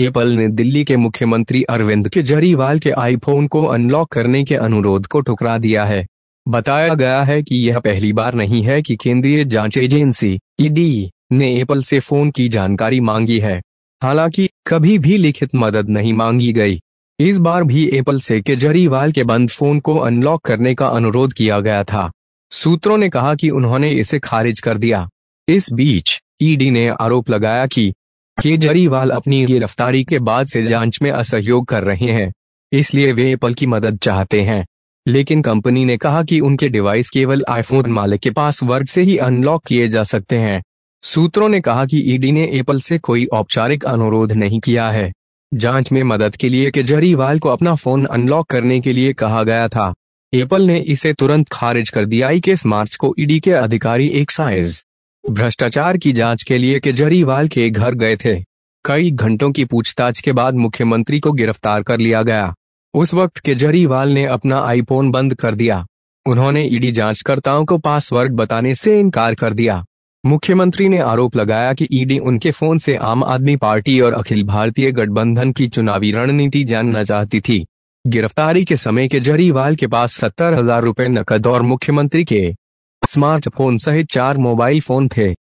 Apple ने दिल्ली के मुख्यमंत्री अरविंद केजरीवाल के आईफोन को अनलॉक करने के अनुरोध को ठुकरा दिया है बताया गया है कि यह पहली बार नहीं है कि केंद्रीय जांच एजेंसी ईडी ने एप्पल से फोन की जानकारी मांगी है हालांकि कभी भी लिखित मदद नहीं मांगी गई इस बार भी एप्पल से केजरीवाल के बंद फोन को अनलॉक करने का अनुरोध किया गया था सूत्रों ने कहा कि उन्होंने इसे खारिज कर दिया इस बीच ईडी ने आरोप लगाया कि केजरीवाल अपनी गिरफ्तारी के बाद से जांच में असहयोग कर रहे हैं इसलिए वे एप्पल की मदद चाहते हैं लेकिन कंपनी ने कहा कि उनके डिवाइस केवल आईफोन मालिक के पासवर्ड से ही अनलॉक किए जा सकते हैं सूत्रों ने कहा कि ईडी ने एप्पल से कोई औपचारिक अनुरोध नहीं किया है जांच में मदद के लिए केजरीवाल को अपना फोन अनलॉक करने के लिए कहा गया था एप्पल ने इसे तुरंत खारिज कर दिया इक्कीस मार्च को ईडी के अधिकारी एक्साइज भ्रष्टाचार की जांच के लिए केजरीवाल के घर गए थे कई घंटों की पूछताछ के बाद मुख्यमंत्री को गिरफ्तार कर लिया गया उस वक्त केजरीवाल ने अपना आईफोन बंद कर दिया उन्होंने ईडी जांचकर्ताओं को पासवर्ड बताने से इनकार कर दिया मुख्यमंत्री ने आरोप लगाया कि ईडी उनके फोन से आम आदमी पार्टी और अखिल भारतीय गठबंधन की चुनावी रणनीति जानना चाहती थी गिरफ्तारी के समय केजरीवाल के पास सत्तर हजार रूपए नकद और मुख्यमंत्री के स्मार्टफोन सहित चार मोबाइल फोन थे